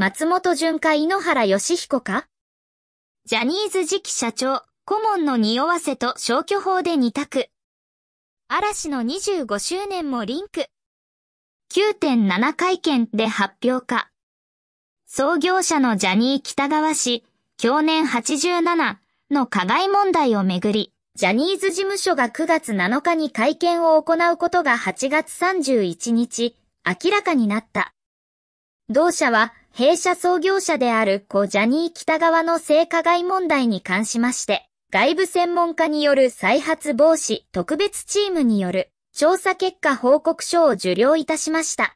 松本潤か井ノ原義彦かジャニーズ次期社長、顧問の匂わせと消去法で2択。嵐の25周年もリンク。9.7会見で発表か。創業者のジャニー北川氏、去年87の加害問題をめぐり、ジャニーズ事務所が9月7日に会見を行うことが8月31日、明らかになった。同社は、弊社創業者である故ジャニー北川の性加害問題に関しまして、外部専門家による再発防止特別チームによる調査結果報告書を受領いたしました。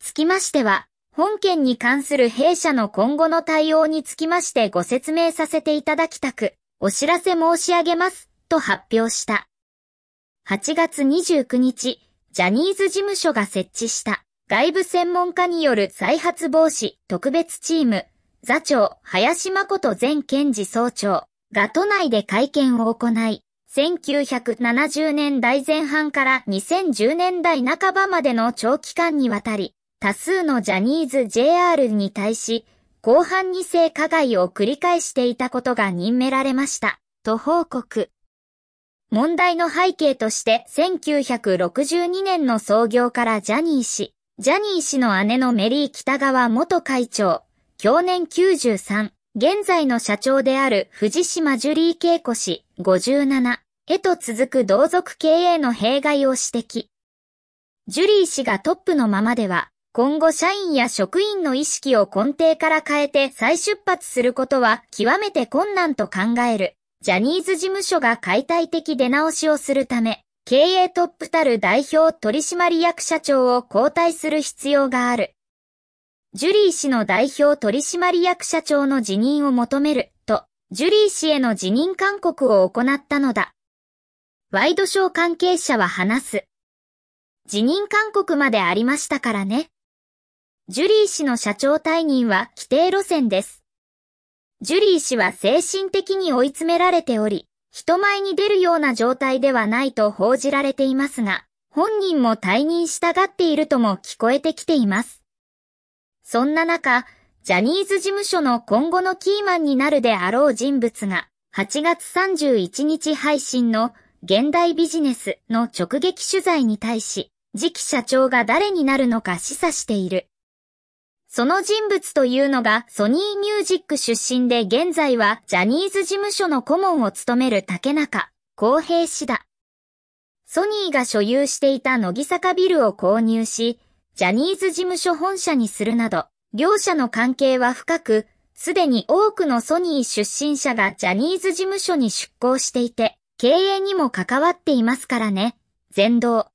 つきましては、本件に関する弊社の今後の対応につきましてご説明させていただきたく、お知らせ申し上げます、と発表した。8月29日、ジャニーズ事務所が設置した外部専門家による再発防止特別チーム、座長、林誠前検事総長が都内で会見を行い、1970年代前半から2010年代半ばまでの長期間にわたり、多数のジャニーズ JR に対し、後半2世加害を繰り返していたことが任命られました、と報告。問題の背景として1962年の創業からジャニー氏、ジャニー氏の姉のメリー北川元会長、去年93、現在の社長である藤島ジュリー恵子氏、57、へと続く同族経営の弊害を指摘。ジュリー氏がトップのままでは、今後社員や職員の意識を根底から変えて再出発することは極めて困難と考える。ジャニーズ事務所が解体的出直しをするため、経営トップたる代表取締役社長を交代する必要がある。ジュリー氏の代表取締役社長の辞任を求めると、ジュリー氏への辞任勧告を行ったのだ。ワイドショー関係者は話す。辞任勧告までありましたからね。ジュリー氏の社長退任は規定路線です。ジュリー氏は精神的に追い詰められており、人前に出るような状態ではないと報じられていますが、本人も退任したがっているとも聞こえてきています。そんな中、ジャニーズ事務所の今後のキーマンになるであろう人物が、8月31日配信の現代ビジネスの直撃取材に対し、次期社長が誰になるのか示唆している。その人物というのがソニーミュージック出身で現在はジャニーズ事務所の顧問を務める竹中公平氏だ。ソニーが所有していた乃木坂ビルを購入し、ジャニーズ事務所本社にするなど、両者の関係は深く、すでに多くのソニー出身者がジャニーズ事務所に出向していて、経営にも関わっていますからね。全道。